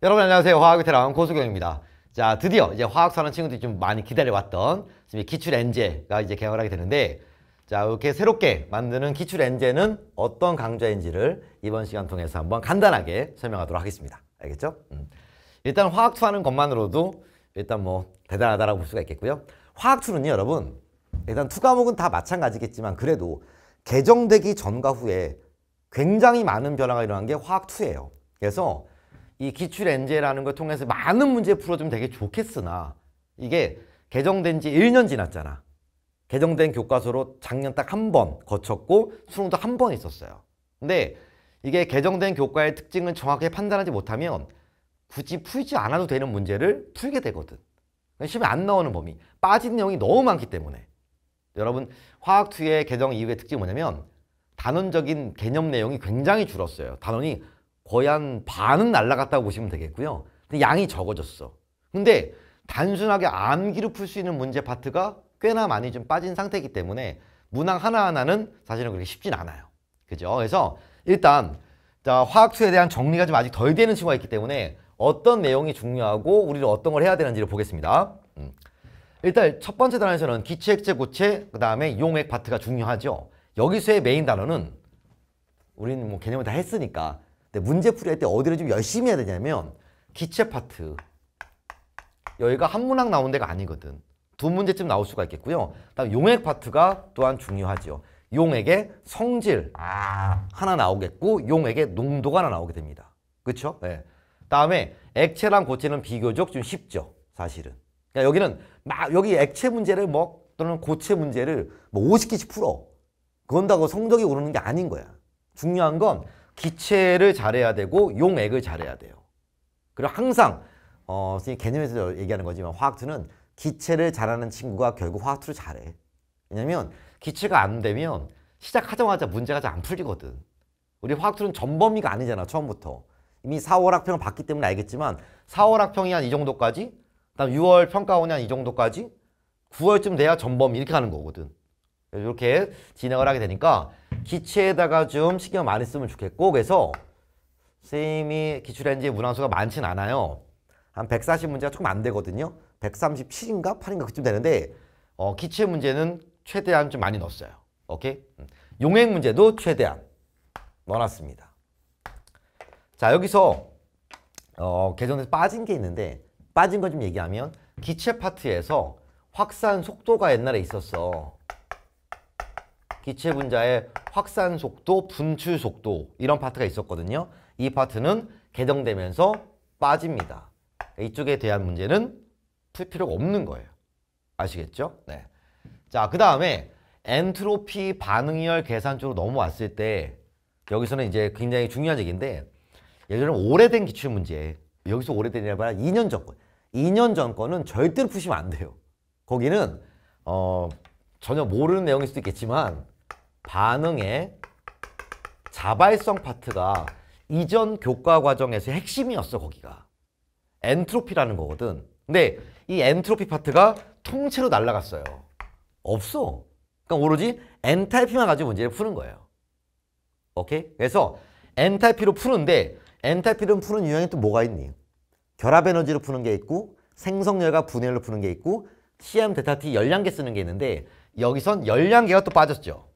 여러분 안녕하세요. 화학베테랑 고수경입니다. 자, 드디어 이제 화학 사는 친구들이 좀 많이 기다려왔던 기출 엔제가 이제 개발하게 되는데 자, 이렇게 새롭게 만드는 기출 엔제는 어떤 강좌인지를 이번 시간 통해서 한번 간단하게 설명하도록 하겠습니다. 알겠죠? 음. 일단 화학 투하는 것만으로도 일단 뭐 대단하다라고 볼 수가 있겠고요. 화학 투는요, 여러분. 일단 투 과목은 다 마찬가지겠지만 그래도 개정되기 전과 후에 굉장히 많은 변화가 일어난 게 화학 투예요. 그래서 이 기출 엔제라는 걸 통해서 많은 문제 풀어주면 되게 좋겠으나 이게 개정된 지 1년 지났잖아. 개정된 교과서로 작년 딱 한 번 거쳤고 수능도 한 번 있었어요. 근데 이게 개정된 교과의 특징을 정확하게 판단하지 못하면 굳이 풀지 않아도 되는 문제를 풀게 되거든. 그러니까 시험에 안 나오는 범위, 빠진 내용이 너무 많기 때문에. 여러분 화학2의 개정 이후의 특징이 뭐냐면 단원적인 개념 내용이 굉장히 줄었어요. 단원이 거의 한 반은 날라갔다고 보시면 되겠고요. 근데 양이 적어졌어. 근데 단순하게 암기로 풀 수 있는 문제 파트가 꽤나 많이 좀 빠진 상태이기 때문에 문항 하나하나는 사실은 그렇게 쉽진 않아요. 그죠? 그래서 일단 자, 화학수에 대한 정리가 좀 아직 덜 되는 친구가 있기 때문에 어떤 내용이 중요하고 우리를 어떤 걸 해야 되는지를 보겠습니다. 음. 일단 첫 번째 단원에서는 기체, 액체, 고체, 그 다음에 용액 파트가 중요하죠. 여기서의 메인 단어는 우리는 뭐 개념을 다 했으니까 근데 문제 풀이할 때 어디를 좀 열심히 해야 되냐면 기체 파트 여기가 한문학 나온 데가 아니거든 두 문제쯤 나올 수가 있겠고요 다음 용액 파트가 또한 중요하죠 용액의 성질 하나 나오겠고 용액의 농도가 하나 나오게 됩니다 그렇죠? 네. 예. 다음에 액체랑 고체는 비교적 좀 쉽죠 사실은 그러니까 여기는 막 여기 액체 문제를 뭐 또는 고체 문제를 뭐 50개씩 풀어 그런다고 그 성적이 오르는 게 아닌 거야 중요한 건 기체를 잘해야 되고 용액을 잘해야 돼요. 그리고 항상 어, 선생님 개념에서 얘기하는 거지만 화학2는 기체를 잘하는 친구가 결국 화학2를 잘해. 왜냐면 기체가 안 되면 시작하자마자 문제가 잘 안 풀리거든. 우리 화학2는 전범위가 아니잖아 처음부터. 이미 4월 학평을 봤기 때문에 알겠지만 4월 학평이 한 이 정도까지 그다음 6월 평가원이 한 이 정도까지 9월쯤 돼야 전범 이렇게 하는 거거든. 이렇게 진행을 하게 되니까 기체에다가 좀 신경 많이 쓰면 좋겠고 그래서 선생님이 기출엔지 문항수가 많진 않아요. 한 140문제가 조금 안 되거든요. 137인가 8인가 그쯤 되는데 어, 기체 문제는 최대한 좀 많이 넣었어요. 오케이? 음. 용액 문제도 최대한 넣어놨습니다. 자 여기서 어, 개정에서 빠진 게 있는데 빠진 거 좀 얘기하면 기체 파트에서 확산 속도가 옛날에 있었어. 기체 분자의 확산 속도, 분출 속도 이런 파트가 있었거든요. 이 파트는 개정되면서 빠집니다. 그러니까 이쪽에 대한 문제는 풀 필요가 없는 거예요. 아시겠죠? 네. 자, 그 다음에 엔트로피 반응열 계산 쪽으로 넘어왔을 때 여기서는 이제 굉장히 중요한 얘기인데 예전에면 오래된 기출 문제 여기서 오래된이라 말 2년 전 거. 2년 전 거는 절대로 푸시면 안 돼요. 거기는 어 전혀 모르는 내용일 수도 있겠지만 반응의 자발성 파트가 이전 교과 과정에서 핵심이었어 거기가 엔트로피라는 거거든 근데 이 엔트로피 파트가 통째로 날라갔어요 없어 그러니까 오로지 엔탈피만 가지고 문제를 푸는 거예요 오케이? 그래서 엔탈피로 푸는데 엔탈피를 푸는 유형이 또 뭐가 있니? 결합에너지로 푸는 게 있고 생성열과 분해열로 푸는 게 있고 CM 데타 T 열량계 쓰는 게 있는데 여기선 열량계가 또 빠졌죠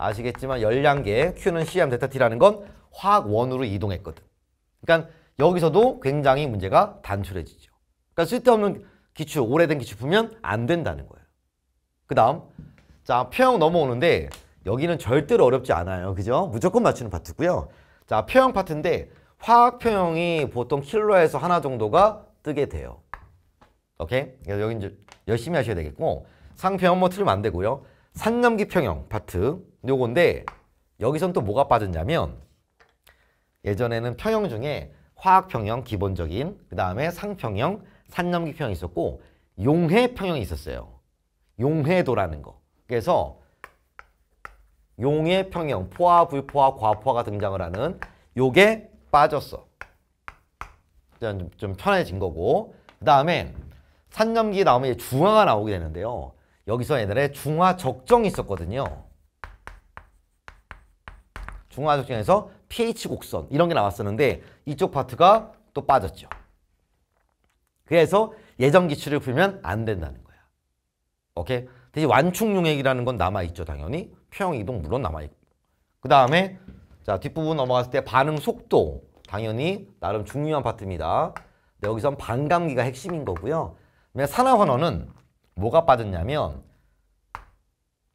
아시겠지만 열량계 Q는 Cm, 델타 T라는 건 화학 원으로 이동했거든. 그러니까 여기서도 굉장히 문제가 단출해지죠. 그러니까 쓸데없는 기출, 오래된 기출 풀면 안 된다는 거예요. 그 다음 자 표형 넘어오는데 여기는 절대로 어렵지 않아요. 그죠? 무조건 맞추는 파트고요. 자 표형 파트인데 화학 표형이 보통 킬로에서 하나 정도가 뜨게 돼요. 오케이? 그래서 여기 이제 열심히 하셔야 되겠고 상표형 뭐 틀면 안 되고요. 산넘기 평형 파트 요건데 여기선 또 뭐가 빠졌냐면 예전에는 평형 중에 화학평형 기본적인 그 다음에 상평형 산념기평이 형 있었고 용해평형이 있었어요. 용해도라는 거. 그래서 용해평형 포화, 불포화, 과포화가 등장을 하는 요게 빠졌어. 좀, 좀 편해진 거고 그 다음에 산념기 나오면 중화가 나오게 되는데요. 여기서 옛들의 중화 적정이 있었거든요. 중화적정에서 pH 곡선 이런 게 나왔었는데 이쪽 파트가 또 빠졌죠. 그래서 예전 기출을 풀면 안 된다는 거야. 오케이? 대신 완충 용액이라는 건 남아있죠 당연히. 평형 이동 물론 남아있고. 그 다음에 자 뒷부분 넘어갔을 때 반응 속도 당연히 나름 중요한 파트입니다. 여기선 반감기가 핵심인 거고요. 산화환원은 뭐가 빠졌냐면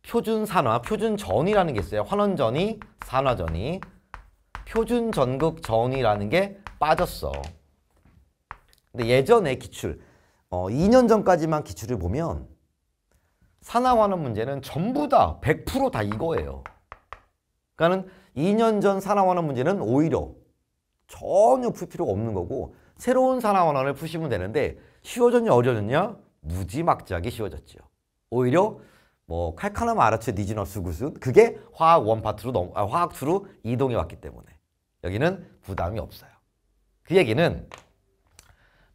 표준산화, 표준전이라는 게 있어요. 환원전이, 산화전이. 표준전극전이라는 게 빠졌어. 근데 예전에 기출, 어, 2년 전까지만 기출을 보면 산화환원 문제는 전부 다 100%다 이거예요. 그러니까는 2년 전 산화환원 문제는 오히려 전혀 풀 필요가 없는 거고 새로운 산화환원을 푸시면 되는데 쉬워졌냐 어려졌냐 무지막지하게 쉬워졌죠. 오히려 뭐 칼카나마 아라츠 니지너스 구순 그게 화학 원파트로 넘 아, 화학 투로 이동해 왔기 때문에 여기는 부담이 없어요. 그 얘기는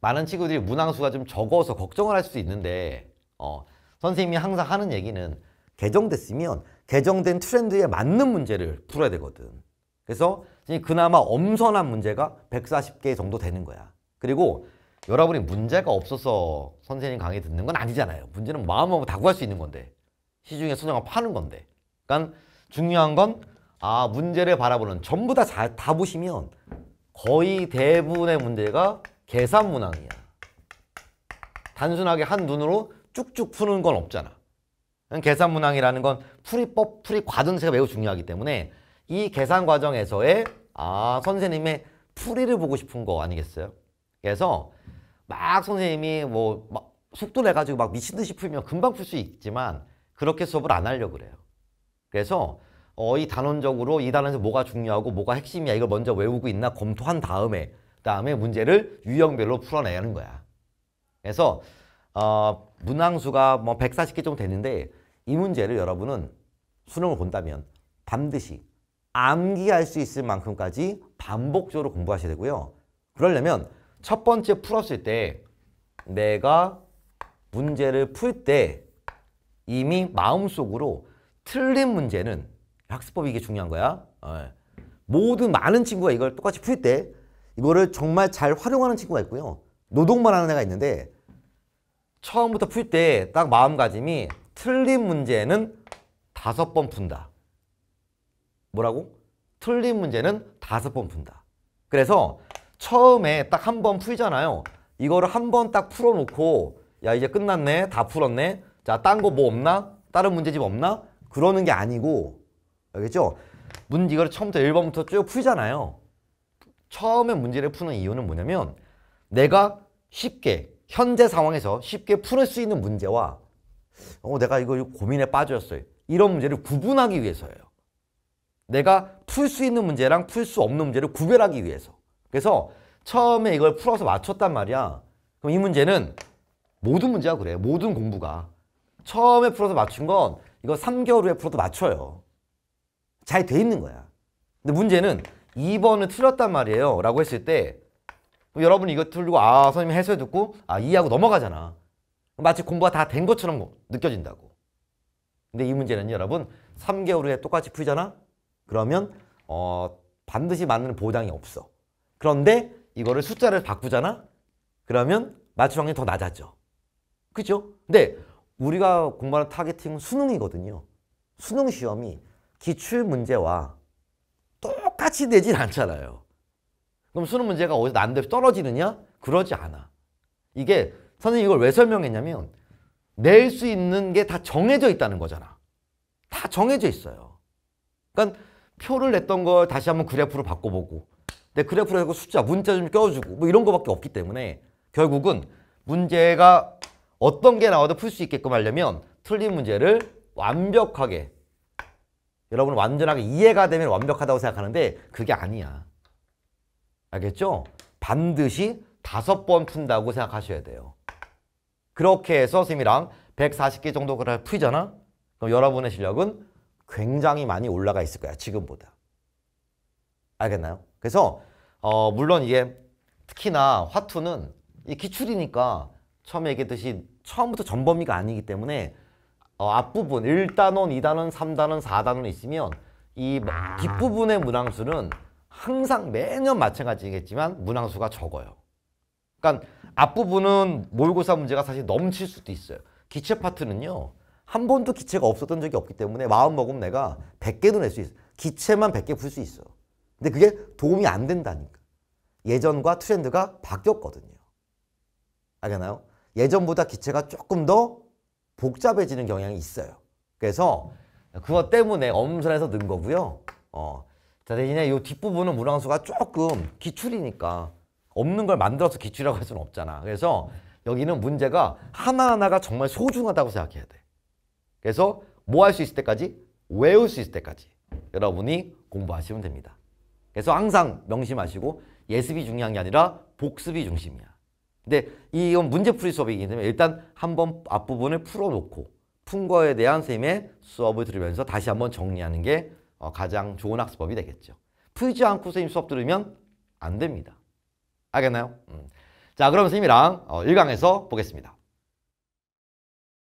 많은 친구들이 문항수가 좀 적어서 걱정을 할 수 있는데 어, 선생님이 항상 하는 얘기는 개정됐으면 개정된 트렌드에 맞는 문제를 풀어야 되거든. 그래서 그나마 엄선한 문제가 140개 정도 되는 거야. 그리고 여러분이 문제가 없어서 선생님 강의 듣는 건 아니잖아요. 문제는 마음먹으면 다 구할 수 있는 건데. 시중에 선정하고 파는 건데. 그러니까 중요한 건 아, 문제를 바라보는 전부 다, 잘, 다 보시면 거의 대부분의 문제가 계산 문항이야. 단순하게 한 눈으로 쭉쭉 푸는 건 없잖아. 계산 문항이라는 건 풀이법, 풀이 과정체가 매우 중요하기 때문에 이 계산 과정에서의 아, 선생님의 풀이를 보고 싶은 거 아니겠어요? 그래서 막 선생님이 뭐 막 속도 내가지고 막 미친 듯이 풀면 금방 풀 수 있지만 그렇게 수업을 안 하려고 그래요. 그래서 어, 이 단원적으로 이 단원에서 뭐가 중요하고 뭐가 핵심이야 이걸 먼저 외우고 있나 검토한 다음에 그 다음에 문제를 유형별로 풀어내는 거야. 그래서 어, 문항수가 뭐 140개 정도 되는데 이 문제를 여러분은 수능을 본다면 반드시 암기할 수 있을 만큼까지 반복적으로 공부하셔야 되고요. 그러려면 첫 번째 풀었을 때 내가 문제를 풀때 이미 마음속으로 틀린 문제는 학습법이 게 중요한 거야. 어. 모든 많은 친구가 이걸 똑같이 풀 때 이거를 정말 잘 활용하는 친구가 있고요. 노동만 하는 애가 있는데 처음부터 풀 때 딱 마음가짐이 틀린 문제는 다섯 번 푼다. 뭐라고? 틀린 문제는 다섯 번 푼다. 그래서 처음에 딱 한 번 풀잖아요. 이거를 한 번 딱 풀어놓고 야 이제 끝났네 다 풀었네 자, 딴 거 뭐 없나? 다른 문제집 없나? 그러는 게 아니고 알겠죠? 문제이거를 처음부터 1번부터 쭉 풀잖아요. 처음에 문제를 푸는 이유는 뭐냐면 내가 쉽게 현재 상황에서 쉽게 풀 수 있는 문제와 어 내가 이거 고민에 빠졌어요. 이런 문제를 구분하기 위해서예요. 내가 풀 수 있는 문제랑 풀 수 없는 문제를 구별하기 위해서. 그래서 처음에 이걸 풀어서 맞췄단 말이야. 그럼 이 문제는 모든 문제가 그래. 모든 공부가. 처음에 풀어서 맞춘 건 이거 3개월 후에 풀어도 맞춰요. 잘 돼 있는 거야. 근데 문제는 2번을 틀렸단 말이에요. 라고 했을 때 여러분이 이거 틀리고 아 선생님 해설 듣고 아 이해하고 넘어가잖아. 마치 공부가 다 된 것처럼 느껴진다고. 근데 이 문제는 여러분 3개월 후에 똑같이 풀잖아? 그러면 어 반드시 맞는 보장이 없어. 그런데 이거를 숫자를 바꾸잖아? 그러면 맞출 확률이 더 낮아져. 그죠? 근데 우리가 공부하는 타겟팅은 수능이거든요. 수능 시험이 기출 문제와 똑같이 되진 않잖아요. 그럼 수능 문제가 어디서 난데없이 떨어지느냐? 그러지 않아. 이게 선생님 이걸 왜 설명했냐면 낼 수 있는 게 다 정해져 있다는 거잖아. 다 정해져 있어요. 그러니까 표를 냈던 걸 다시 한번 그래프로 바꿔보고 내 그래프로 해서 숫자, 문자 좀 껴주고 뭐 이런 거밖에 없기 때문에 결국은 문제가 어떤 게 나와도 풀 수 있게끔 하려면 틀린 문제를 완벽하게 여러분 완전하게 이해가 되면 완벽하다고 생각하는데 그게 아니야. 알겠죠? 반드시 다섯 번 푼다고 생각하셔야 돼요. 그렇게 해서 선생님이랑 140개 정도 풀잖아? 그럼 여러분의 실력은 굉장히 많이 올라가 있을 거야. 지금보다. 알겠나요? 그래서 어 물론 이게 특히나 화투는 이 기출이니까 처음에 얘기했듯이 처음부터 전범위가 아니기 때문에 어, 앞부분 1단원, 2단원, 3단원, 4단원 있으면 이 뒷부분의 문항수는 항상 매년 마찬가지겠지만 문항수가 적어요. 그러니까 앞부분은 모의고사 문제가 사실 넘칠 수도 있어요. 기체 파트는요. 한 번도 기체가 없었던 적이 없기 때문에 마음먹으면 내가 100개도 낼 수 있어. 기체만 100개 풀 수 있어. 근데 그게 도움이 안 된다니까. 예전과 트렌드가 바뀌었거든요. 알겠나요? 예전보다 기체가 조금 더 복잡해지는 경향이 있어요. 그래서 그것 때문에 엄선해서 넣은 거고요. 어. 자 대신에 이 뒷부분은 물항수가 조금 기출이니까 없는 걸 만들어서 기출이라고 할 수는 없잖아. 그래서 여기는 문제가 하나하나가 정말 소중하다고 생각해야 돼. 그래서 뭐 할 수 있을 때까지 외울 수 있을 때까지 여러분이 공부하시면 됩니다. 그래서 항상 명심하시고 예습이 중요한 게 아니라 복습이 중심이야. 근데 이건 문제풀이 수업이기 때문에 일단 한 번 앞부분을 풀어놓고 푼 거에 대한 쌤의 수업을 들으면서 다시 한번 정리하는 게 어, 가장 좋은 학습법이 되겠죠. 풀지 않고 선생님 수업 들으면 안 됩니다. 알겠나요? 음. 자 그럼 선생님이랑 어, 일강에서 보겠습니다.